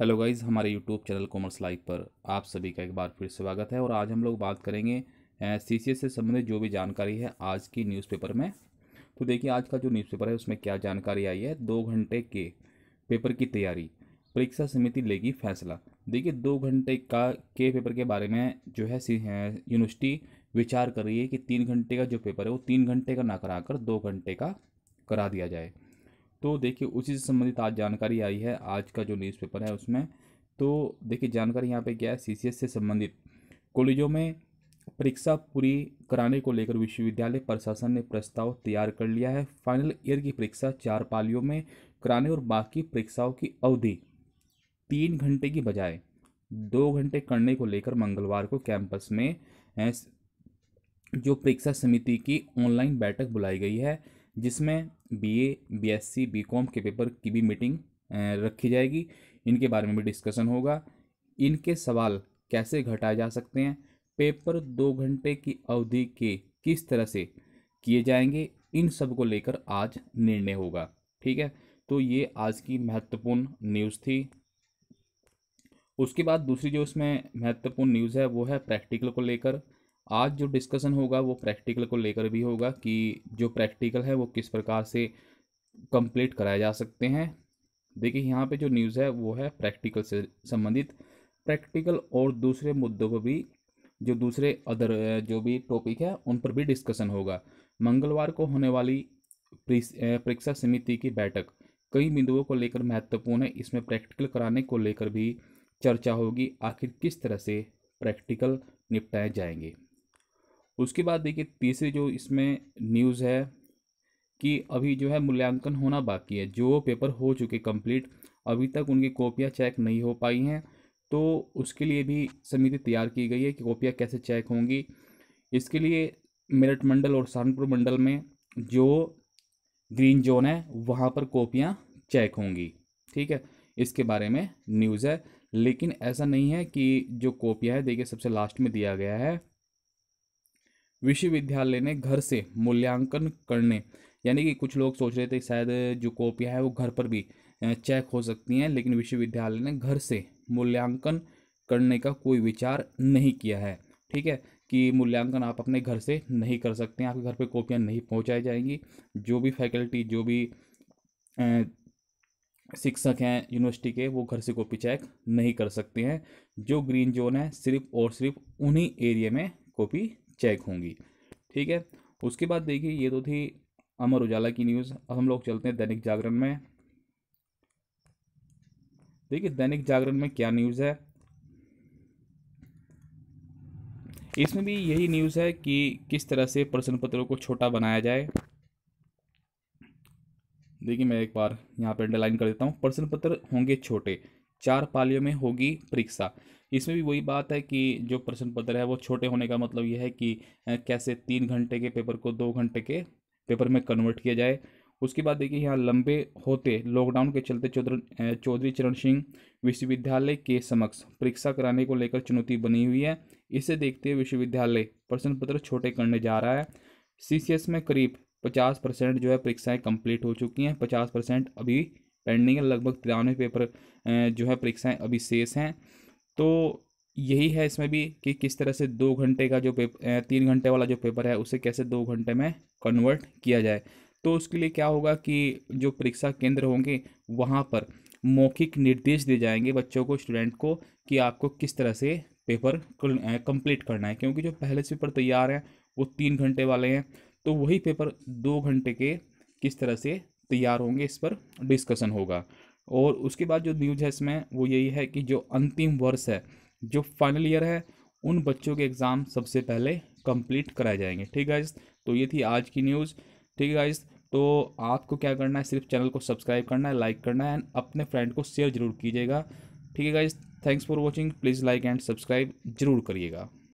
hello guys हमारे YouTube channel commerce live पर आप सभी का एक बार फिर स्वागत है और आज हम लोग बात करेंगे सी सी एस से संबंधित जो भी जानकारी है आज की न्यूज़पेपर में तो देखिए आज का जो न्यूज़पेपर है उसमें क्या जानकारी आई है दो घंटे के पेपर की तैयारी परीक्षा समिति लेगी फैसला देखिए दो घंटे का के पेपर के बारे में जो है यूनिवर्सिटी विचार कर रही है कि तीन घंटे का जो पेपर है वो तीन घंटे का ना करा कर दो घंटे का करा दिया जाए तो देखिए उसी से संबंधित आज जानकारी आई है आज का जो न्यूज़पेपर है उसमें तो देखिए जानकारी यहाँ पे क्या है सी से संबंधित कॉलेजों में परीक्षा पूरी कराने को लेकर विश्वविद्यालय प्रशासन ने प्रस्ताव तैयार कर लिया है फाइनल ईयर की परीक्षा चार पालियों में कराने और बाकी परीक्षाओं की अवधि तीन घंटे की बजाय दो घंटे करने को लेकर मंगलवार को कैंपस में जो परीक्षा समिति की ऑनलाइन बैठक बुलाई गई है जिसमें बीए, बीएससी, बीकॉम के पेपर की भी मीटिंग रखी जाएगी इनके बारे में भी डिस्कशन होगा इनके सवाल कैसे घटाए जा सकते हैं पेपर दो घंटे की अवधि के किस तरह से किए जाएंगे इन सब को लेकर आज निर्णय होगा ठीक है तो ये आज की महत्वपूर्ण न्यूज़ थी उसके बाद दूसरी जो इसमें महत्वपूर्ण न्यूज़ है वो है प्रैक्टिकल को लेकर आज जो डिस्कशन होगा वो प्रैक्टिकल को लेकर भी होगा कि जो प्रैक्टिकल है वो किस प्रकार से कंप्लीट कराए जा सकते हैं देखिए यहाँ पे जो न्यूज़ है वो है प्रैक्टिकल से संबंधित प्रैक्टिकल और दूसरे मुद्दों पर भी जो दूसरे अदर जो भी टॉपिक है उन पर भी डिस्कशन होगा मंगलवार को होने वाली परीक्षा समिति की बैठक कई बिंदुओं को लेकर महत्वपूर्ण है इसमें प्रैक्टिकल कराने को लेकर भी चर्चा होगी आखिर किस तरह से प्रैक्टिकल निपटाए जाएंगे उसके बाद देखिए तीसरी जो इसमें न्यूज़ है कि अभी जो है मूल्यांकन होना बाकी है जो पेपर हो चुके कंप्लीट अभी तक उनकी कॉपियाँ चेक नहीं हो पाई हैं तो उसके लिए भी समिति तैयार की गई है कि कॉपियाँ कैसे चेक होंगी इसके लिए मेरठ मंडल और सहारनपुर मंडल में जो ग्रीन जोन है वहाँ पर कॉपियाँ चेक होंगी ठीक है इसके बारे में न्यूज़ है लेकिन ऐसा नहीं है कि जो कॉपियाँ है देखिए सबसे लास्ट में दिया गया है विश्वविद्यालय ने घर से मूल्यांकन करने यानी कि कुछ लोग सोच रहे थे शायद जो कॉपियाँ हैं वो घर पर भी चेक हो सकती हैं लेकिन विश्वविद्यालय ने घर से मूल्यांकन करने का कोई विचार नहीं किया है ठीक है कि मूल्यांकन आप अपने घर से नहीं कर सकते हैं आपके घर पे कॉपियाँ नहीं पहुँचाई जाएंगी जो भी फैकल्टी जो भी शिक्षक हैं यूनिवर्सिटी के वो घर से कॉपी चेक नहीं कर सकते हैं जो ग्रीन जोन है सिर्फ और सिर्फ उन्हीं एरिया में कॉपी चेक होंगी ठीक है उसके बाद देखिए ये तो थी अमर उजाला की न्यूज़ अब हम लोग चलते हैं दैनिक जागरण में देखिए दैनिक जागरण में क्या न्यूज़ है इसमें भी यही न्यूज़ है कि किस तरह से प्रश्न पत्रों को छोटा बनाया जाए देखिए मैं एक बार यहाँ पर अंडरलाइन कर देता हूँ प्रश्न पत्र होंगे छोटे चार पालियों में होगी परीक्षा इसमें भी वही बात है कि जो प्रश्न पत्र है वो छोटे होने का मतलब यह है कि कैसे तीन घंटे के पेपर को दो घंटे के पेपर में कन्वर्ट किया जाए उसके बाद देखिए यहाँ लंबे होते लॉकडाउन के चलते चौधरी चरण सिंह विश्वविद्यालय के समक्ष परीक्षा कराने को लेकर चुनौती बनी हुई है इसे देखते हुए विश्वविद्यालय प्रश्न पत्र छोटे करने जा रहा है सी में करीब पचास परसेंट जो है परीक्षाएँ कंप्लीट हो चुकी हैं पचास परसेंट अभी पेंडिंग है लगभग तिरानवे पेपर जो है परीक्षाएं अभी शेष हैं तो यही है इसमें भी कि किस तरह से दो घंटे का जो पेपर तीन घंटे वाला जो पेपर है उसे कैसे दो घंटे में कन्वर्ट किया जाए तो उसके लिए क्या होगा कि जो परीक्षा केंद्र होंगे वहाँ पर मौखिक निर्देश दिए जाएंगे बच्चों को स्टूडेंट को कि आपको किस तरह से पेपर कंप्लीट करना है क्योंकि जो पहले से पेपर तैयार हैं वो तीन घंटे वाले हैं तो वही पेपर दो घंटे के किस तरह से तैयार होंगे इस पर डिस्कशन होगा और उसके बाद जो न्यूज है इसमें वो यही है कि जो अंतिम वर्ष है जो फाइनल ईयर है उन बच्चों के एग्ज़ाम सबसे पहले कंप्लीट कराए जाएंगे ठीक है तो ये थी आज की न्यूज़ ठीक है तो आपको क्या करना है सिर्फ चैनल को सब्सक्राइब करना है लाइक करना है एंड अपने फ्रेंड को शेयर जरूर कीजिएगा ठीक है guys thanks for watching please like and subscribe जरूर करिएगा